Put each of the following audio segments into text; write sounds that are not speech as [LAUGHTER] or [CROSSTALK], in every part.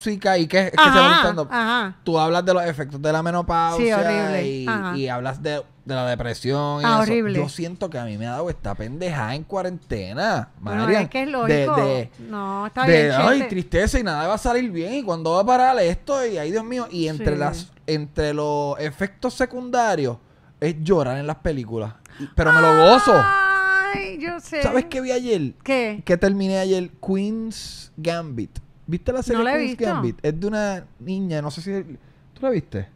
música y que se va gustando. Ajá. Tú hablas de los efectos de la menopausia sí, y, y, hablas de, la depresión. Y ah, Horrible. Yo siento que a mí me ha dado esta pendejada en cuarentena. María, no, es que es lógico. no, está Ay, tristeza y nada va a salir bien. ¿Y cuando va a parar esto? Y ay, Dios mío. Y entre, las, entre los efectos secundarios es llorar en las películas. Pero me lo gozo. Ay, yo sé. ¿Sabes qué vi ayer? ¿Qué? Que terminé ayer Queen's Gambit. ¿Viste la serie no la Es de una niña, no sé si... ¿Tú la viste?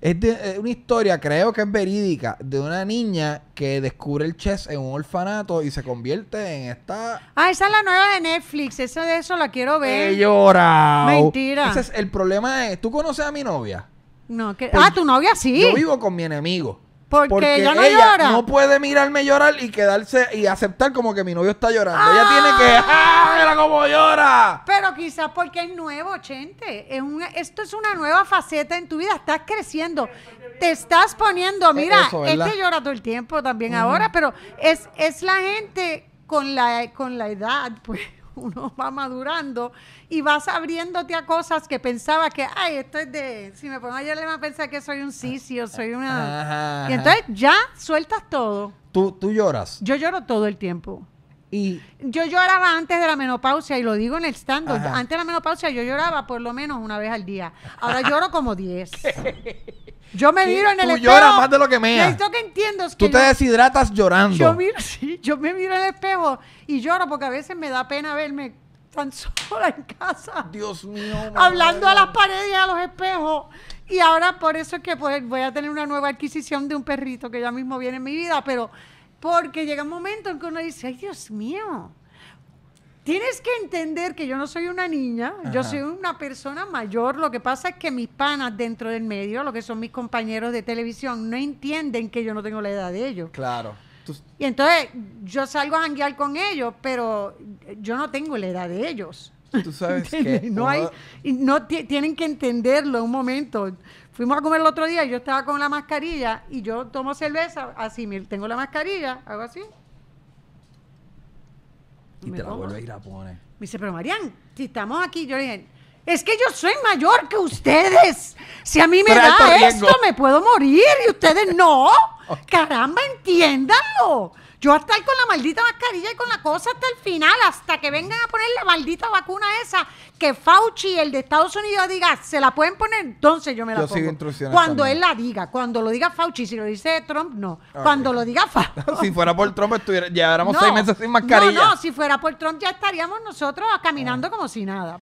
Es de una historia, creo que es verídica, de una niña que descubre el chess en un orfanato y se convierte en esta. Ah, esa es la nueva de Netflix. Esa de eso la quiero ver. ¡He llora Mentira. Ese es el problema es, ¿tú conoces a mi novia? No, que. ah, tu novia sí. Yo vivo con mi enemigo. Porque, ella no No puede mirarme llorar y quedarse y aceptar como que mi novio está llorando. ella tiene que. ¡Ah! ah ¡Mira cómo llora! quizás porque es nuevo, Chente. esto es una nueva faceta en tu vida. Estás creciendo. Te estás poniendo, eh, mira, este llora todo el tiempo también ahora, pero es, es la gente con la, con la edad, pues [LAUGHS] uno va madurando y vas abriéndote a cosas que pensaba que, ay, esto es de, si me pongo yo le van a pensar que soy un sicio o soy una... Y entonces ya sueltas todo. ¿Tú, ¿Tú lloras? Yo lloro todo el tiempo yo lloraba antes de la menopausia y lo digo en el stand -up. Antes de la menopausia yo lloraba por lo menos una vez al día. Ahora lloro como 10. [LAUGHS] Yo me miro en el espejo. Tú lloras más de lo que meas. Esto entiendo Tú te deshidratas llorando. [LAUGHS] Yo, me miro en el espejo y lloro porque a veces me da pena verme tan [LAUGHS] sola en casa. Dios mío. Hablando a las paredes y a los espejos. Y ahora por eso es que pues, voy a tener una nueva adquisición de un perrito que ya mismo viene en mi vida, pero porque llega un momento en que uno dice, ay Dios mío, tienes que entender que yo no soy una niña, yo soy una persona mayor. Lo que pasa es que mis panas dentro del medio, lo que son mis compañeros de televisión, no entienden que yo no tengo la edad de ellos. Claro. Y entonces yo salgo a janguear con ellos, pero yo no tengo la edad de ellos. Tú sabes que no hay, no tienen que entenderlo un momento. Fuimos a comer el otro día, y yo estaba con la mascarilla y yo tomo cerveza, así, tengo la mascarilla, hago así. Y te la poner Me dice, pero Marian, si estamos aquí, yo dije, es que yo soy mayor que ustedes. Si a mí me da esto, me puedo morir y ustedes no. Caramba, entiéndanlo. Yo hasta ahí con la maldita mascarilla y con la cosa hasta el final, hasta que vengan a poner la maldita vacuna esa que Fauci, el de Estados Unidos, diga, se la pueden poner, entonces yo me la pongo. cuando él la diga, cuando lo diga Fauci, si lo dice Trump, no. Cuando lo diga Fauci. [LAUGHS] si fuera por Trump, ya éramos seis meses sin mascarilla. No, no, si fuera por Trump ya estaríamos nosotros caminando ah. como si nada.